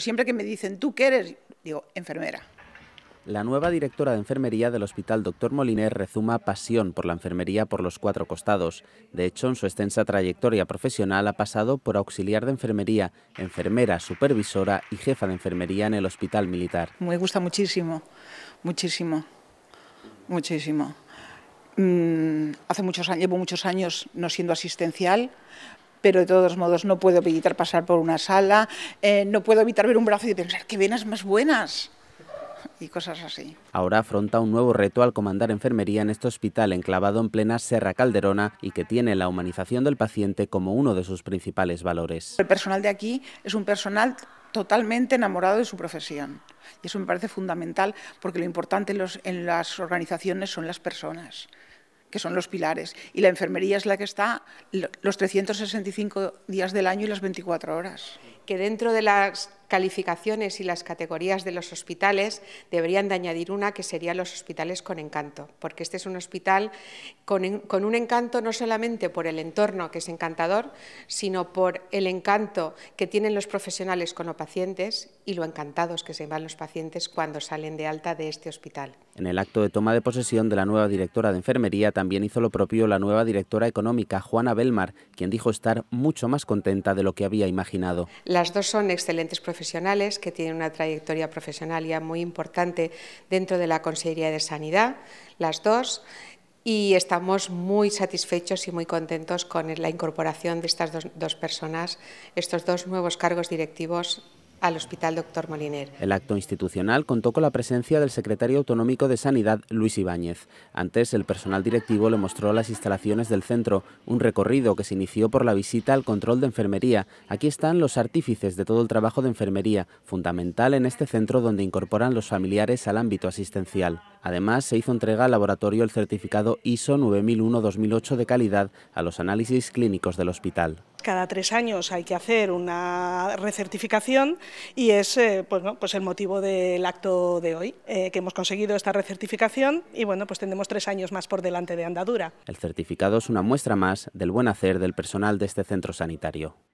Siempre que me dicen, ¿tú qué eres? Digo, enfermera. La nueva directora de enfermería del Hospital Doctor Moliner rezuma pasión por la enfermería por los cuatro costados. De hecho, en su extensa trayectoria profesional ha pasado por auxiliar de enfermería, enfermera, supervisora y jefa de enfermería en el Hospital Militar. Me gusta muchísimo, muchísimo, muchísimo. Mm, hace muchos años, llevo muchos años no siendo asistencial, pero de todos modos no puedo evitar pasar por una sala, eh, no puedo evitar ver un brazo y pensar que venas más buenas y cosas así. Ahora afronta un nuevo reto al comandar enfermería en este hospital enclavado en plena Serra Calderona y que tiene la humanización del paciente como uno de sus principales valores. El personal de aquí es un personal totalmente enamorado de su profesión. Y eso me parece fundamental porque lo importante en las organizaciones son las personas que son los pilares, y la enfermería es la que está los 365 días del año y las 24 horas. Que dentro de las calificaciones y las categorías de los hospitales, deberían de añadir una que sería los hospitales con encanto, porque este es un hospital con, con un encanto no solamente por el entorno, que es encantador, sino por el encanto que tienen los profesionales con los pacientes y lo encantados que se van los pacientes cuando salen de alta de este hospital. En el acto de toma de posesión de la nueva directora de enfermería también hizo lo propio la nueva directora económica, Juana Belmar, quien dijo estar mucho más contenta de lo que había imaginado. Las dos son excelentes profesionales que tienen una trayectoria profesional ya muy importante dentro de la Consejería de Sanidad, las dos, y estamos muy satisfechos y muy contentos con la incorporación de estas dos, dos personas, estos dos nuevos cargos directivos al Hospital Doctor Moliner. El acto institucional contó con la presencia del secretario autonómico de Sanidad, Luis Ibáñez. Antes, el personal directivo le mostró las instalaciones del centro, un recorrido que se inició por la visita al control de enfermería. Aquí están los artífices de todo el trabajo de enfermería, fundamental en este centro donde incorporan los familiares al ámbito asistencial. Además, se hizo entrega al laboratorio el certificado ISO 9001-2008 de calidad a los análisis clínicos del hospital cada tres años hay que hacer una recertificación y es eh, pues, pues, el motivo del acto de hoy, eh, que hemos conseguido esta recertificación y bueno, pues tenemos tres años más por delante de andadura. El certificado es una muestra más del buen hacer del personal de este centro sanitario.